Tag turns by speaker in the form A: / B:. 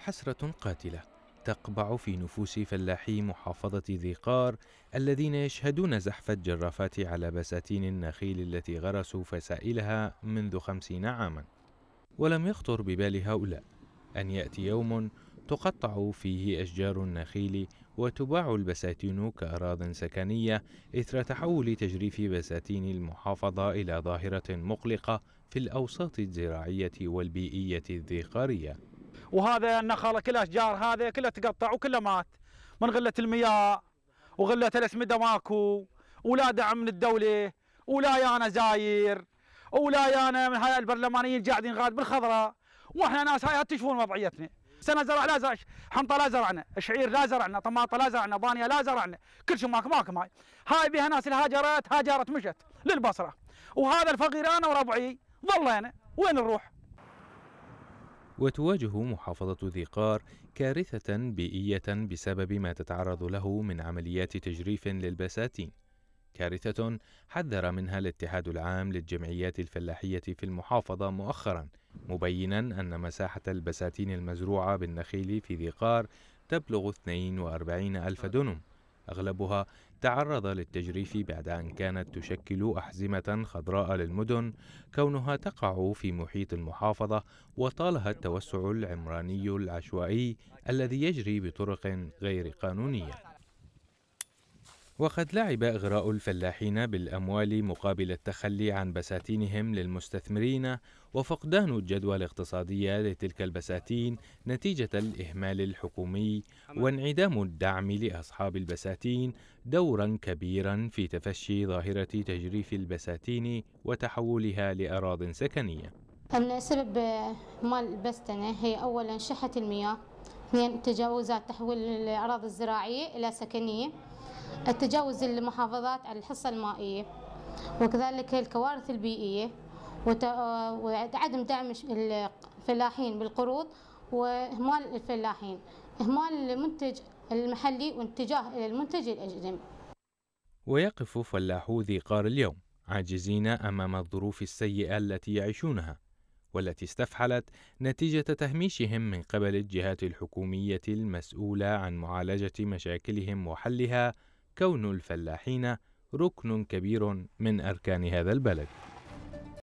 A: حسرة قاتلة تقبع في نفوس فلاحي محافظة ذي قار الذين يشهدون زحف الجرافات على بساتين النخيل التي غرسوا فسائلها منذ خمسين عاما ولم يخطر ببال هؤلاء أن يأتي يوم تقطع فيه أشجار النخيل وتباع البساتين كأراض سكنية إثر تحول تجريف بساتين المحافظة إلى ظاهرة مقلقة في الأوساط الزراعية والبيئية الذيقارية
B: وهذا النخل كل اشجار هذا كله تقطع وكله مات من غله المياه وغله الاسمده ماكو ولا دعم من الدوله ولا يانا زاير ولا يانا من هاي البرلمانيين قاعدين غاد بالخضراء واحنا ناس هاي تشوفون وضعيتنا سنه زرع لا زرع حنطه لا زرعنا شعير لا زرعنا طماطه لا زرعنا بانيه لا زرعنا كل شيء ماك ماك ماي هاي بها ناس هاجرت هاجرت مشت للبصره وهذا الفقير انا وربعي ظلينا وين نروح
A: وتواجه محافظة ذي قار كارثة بيئية بسبب ما تتعرض له من عمليات تجريف للبساتين كارثة حذر منها الاتحاد العام للجمعيات الفلاحية في المحافظة مؤخرا مبينا أن مساحة البساتين المزروعة بالنخيل في ذي قار تبلغ 42 ألف دونم أغلبها تعرض للتجريف بعد أن كانت تشكل أحزمة خضراء للمدن كونها تقع في محيط المحافظة وطالها التوسع العمراني العشوائي الذي يجري بطرق غير قانونية وقد لعب إغراء الفلاحين بالأموال مقابل التخلي عن بساتينهم للمستثمرين وفقدان الجدوى الاقتصادية لتلك البساتين نتيجة الإهمال الحكومي وانعدام الدعم لأصحاب البساتين دورا كبيرا في تفشي ظاهرة تجريف البساتين وتحولها لأراض سكنية
C: السبب مال البستنة هي أولا شحة المياه اثنين تجاوزات تحويل الأراضي الزراعية إلى سكنية التجاوز المحافظات على الحصة المائية وكذلك الكوارث البيئية وعدم دعم الفلاحين بالقروض وإهمال الفلاحين إهمال المنتج المحلي واتجاه إلى المنتج الأجنبي
A: ويقف فلاحو ذي قار اليوم عاجزين أمام الظروف السيئة التي يعيشونها والتي استفحلت نتيجة تهميشهم من قبل الجهات الحكومية المسؤولة عن معالجة مشاكلهم وحلها كون الفلاحين ركن كبير من أركان هذا البلد